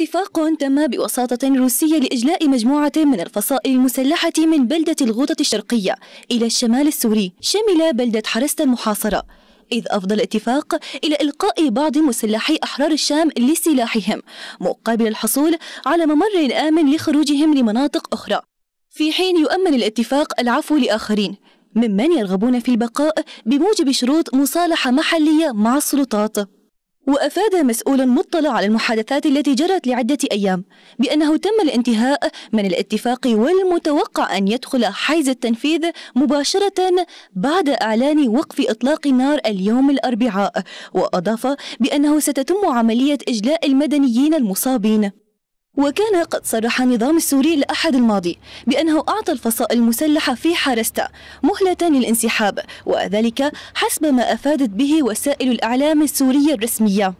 اتفاق تم بوساطة روسية لإجلاء مجموعة من الفصائل المسلحة من بلدة الغوطة الشرقية إلى الشمال السوري شمل بلدة حرست المحاصرة إذ أفضى الاتفاق إلى إلقاء بعض مسلحي أحرار الشام لسلاحهم مقابل الحصول على ممر آمن لخروجهم لمناطق أخرى في حين يؤمن الاتفاق العفو لآخرين ممن يرغبون في البقاء بموجب شروط مصالحة محلية مع السلطات وأفاد مسؤول مطلع على المحادثات التي جرت لعدة أيام بأنه تم الانتهاء من الاتفاق والمتوقع أن يدخل حيز التنفيذ مباشرة بعد إعلان وقف إطلاق النار اليوم الأربعاء وأضاف بأنه ستتم عملية إجلاء المدنيين المصابين وكان قد صرح النظام السوري الأحد الماضي بأنه أعطى الفصائل المسلحة في حارستا مهلة للانسحاب وذلك حسب ما أفادت به وسائل الإعلام السورية الرسمية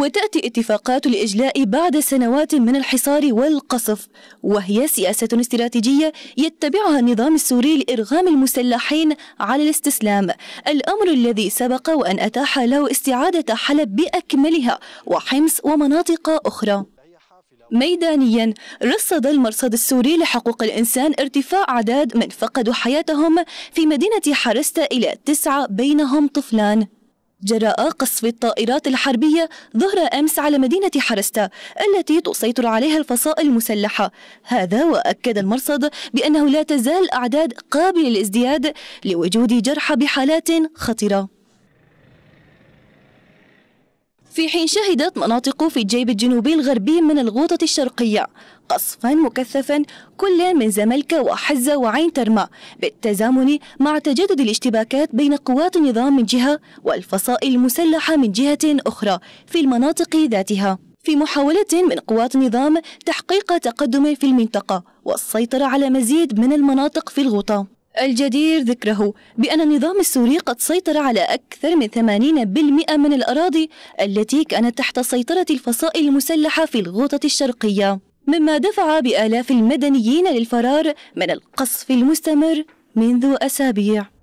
وتأتي اتفاقات الإجلاء بعد سنوات من الحصار والقصف وهي سياسة استراتيجية يتبعها النظام السوري لإرغام المسلحين على الاستسلام الأمر الذي سبق وأن أتاح له استعادة حلب بأكملها وحمص ومناطق أخرى ميدانيا رصد المرصد السوري لحقوق الإنسان ارتفاع أعداد من فقدوا حياتهم في مدينة حرستا إلى تسعة بينهم طفلان جراء قصف الطائرات الحربية ظهر أمس على مدينة حرستا التي تسيطر عليها الفصائل المسلحة هذا وأكد المرصد بأنه لا تزال أعداد قابلة للازدياد لوجود جرحى بحالات خطرة في حين شهدت مناطق في الجيب الجنوبي الغربي من الغوطة الشرقية قصفا مكثفا كل من زملكة وحزة وعين ترمى بالتزامن مع تجدد الاشتباكات بين قوات النظام من جهة والفصائل المسلحة من جهة أخرى في المناطق ذاتها في محاولة من قوات النظام تحقيق تقدم في المنطقة والسيطرة على مزيد من المناطق في الغوطة الجدير ذكره بأن النظام السوري قد سيطر على أكثر من 80% من الأراضي التي كانت تحت سيطرة الفصائل المسلحة في الغوطة الشرقية مما دفع بآلاف المدنيين للفرار من القصف المستمر منذ أسابيع